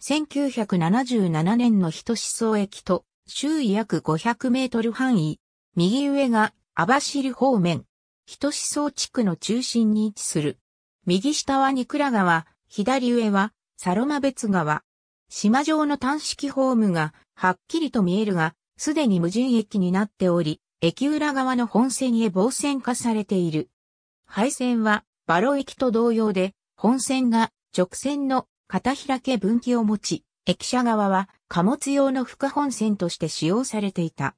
1977年の人志総駅と周囲約500メートル範囲、右上が網走方面、人志総地区の中心に位置する。右下は二倉川、左上はサロマ別川。島上の単式ホームがはっきりと見えるが、すでに無人駅になっており、駅裏側の本線へ防線化されている。廃線は、バロ駅と同様で、本線が直線の片開け分岐を持ち、駅舎側は貨物用の副本線として使用されていた。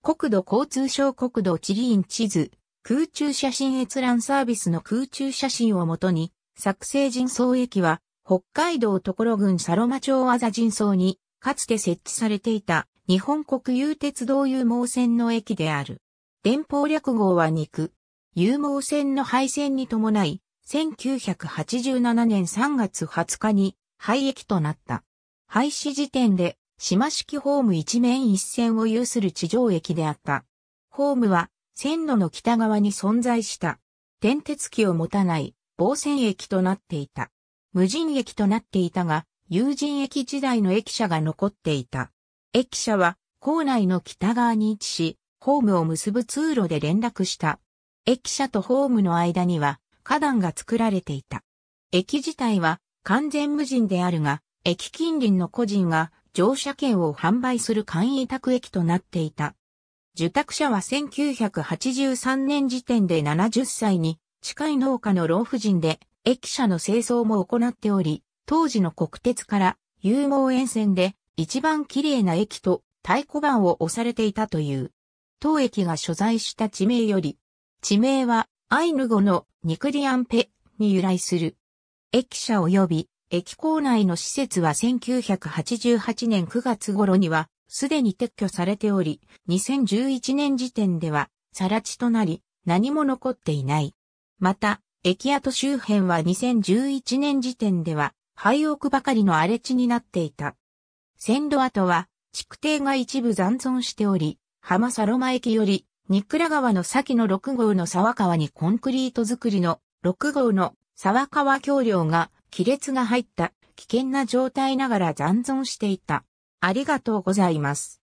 国土交通省国土地理院地図、空中写真閲覧サービスの空中写真をもとに、作成人層駅は、北海道所郡佐呂間町アザ人層に、かつて設置されていた日本国有鉄道有毛線の駅である。電報略号は肉。有毛線の廃線に伴い、1987年3月20日に廃駅となった。廃止時点で島式ホーム一面一線を有する地上駅であった。ホームは線路の北側に存在した。電鉄機を持たない防線駅となっていた。無人駅となっていたが、有人駅時代の駅舎が残っていた。駅舎は校内の北側に位置し、ホームを結ぶ通路で連絡した。駅舎とホームの間には花壇が作られていた。駅自体は完全無人であるが、駅近隣の個人が乗車券を販売する簡易宅駅となっていた。受託者は1983年時点で70歳に近い農家の老婦人で、駅舎の清掃も行っており、当時の国鉄から有毛沿線で一番綺麗な駅と太鼓判を押されていたという。当駅が所在した地名より、地名はアイヌ語のニディアンペに由来する。駅舎及び駅構内の施設は1988年9月頃にはすでに撤去されており、2011年時点では更地となり何も残っていない。また、駅跡周辺は2011年時点では廃屋ばかりの荒れ地になっていた。線路跡は築堤が一部残存しており、浜サロマ駅よりニックラ川の先の6号の沢川にコンクリート造りの6号の沢川橋梁が亀裂が入った危険な状態ながら残存していた。ありがとうございます。